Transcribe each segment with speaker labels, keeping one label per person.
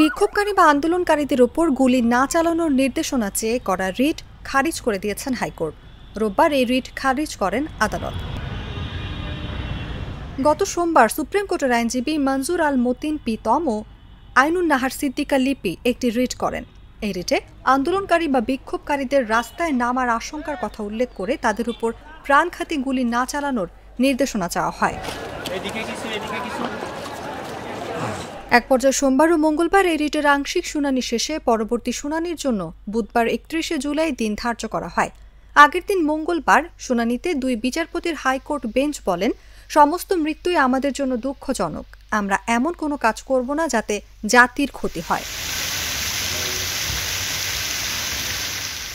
Speaker 1: বিক্ষোভকারী বা আন্দোলনকারীদের ওপর গুলি না চালানোর নির্দেশনা চেয়ে করা রিট খারিজ করে দিয়েছেন হাইকোর্ট রোববার এই রিট খারিজ করেন আদালত গত সোমবার সুপ্রিম কোর্টের আইনজীবী মঞ্জুর আল মতিন পিতম ও আইনুন নাহার সিদ্দিকা লিপি একটি রিট করেন এই রিটে আন্দোলনকারী বা বিক্ষোভকারীদের রাস্তায় নামার আশঙ্কার কথা উল্লেখ করে তাদের উপর প্রাণঘাতী গুলি না চালানোর নির্দেশনা চাওয়া হয় এক পর্যায়ে সোমবার ও মঙ্গলবার এই রিটের আংশিক শুনানি শেষে পরবর্তী শুনানির জন্য বুধবার একত্রিশে জুলাই দিন ধার্য করা হয় আগের দিন মঙ্গলবার শুনানিতে দুই বিচারপতির হাইকোর্ট বেঞ্চ বলেন সমস্ত মৃত্যুই আমাদের জন্য দুঃখজনক আমরা এমন কোনো কাজ করব না যাতে জাতির ক্ষতি হয়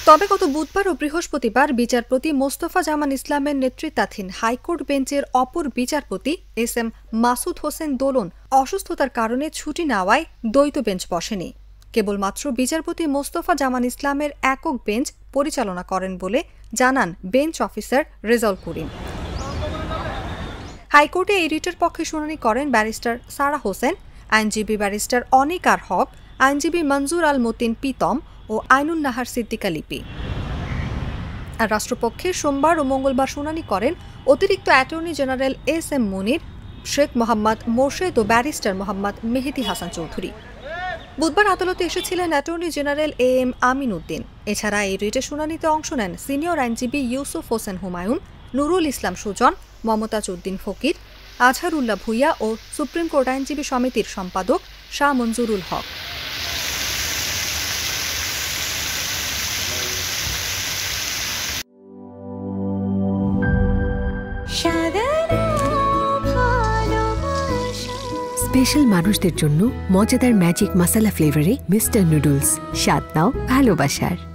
Speaker 1: তবে গত বুধবার ও বৃহস্পতিবার বিচারপতি মোস্তফা জামান ইসলামের নেতৃত্বাধীন হাইকোর্ট বেঞ্চের অপর বিচারপতি এস এম মাসুদ হোসেন দোলন অসুস্থতার কারণে ছুটি নেওয়ায় দ্বৈত বেঞ্চ বসেনি কেবলমাত্র বিচারপতি মোস্তফা জামান ইসলামের একক বেঞ্চ পরিচালনা করেন বলে জানান বেঞ্চ অফিসার রেজল করিম হাইকোর্টে এই রিটের পক্ষে শুনানি করেন ব্যারিস্টার সারা হোসেন আইনজীবী ব্যারিস্টার অনিকার হক আইনজীবী মঞ্জুর আল মতিন পিতম ও আইনুল নাহার সিদ্দিকা লিপি আর রাষ্ট্রপক্ষে সোমবার ও মঙ্গলবার শুনানি করেন অতিরিক্ত attorney general S M Monir Sheikh Mohammad Morshed ও ব্যারিস্টার মোহাম্মদ মেহেদি হাসান চৌধুরী বুধবার আদালতে এসেছিলেন attorney general A M Amin Uddin এছাড়া এই রিটে শুনানিতে অংশ নেন সিনিয়র আইনজীবী ইউসুফ হোসেন হুমায়ুন নুরুল ইসলাম সুজন মমতাজ উদ্দিন ফকির আজহারুল্লাহ ভুইয়া ও সুপ্রিম কোর্ট আইনজীবী সমিতির সম্পাদক শাহ মঞ্জুরুল হক স্পেশাল মানুষদের জন্য মজাদার ম্যাজিক মশালা ফ্লেভারে মিস্টার নুডলস স্বাদ নাও ভালোবাসার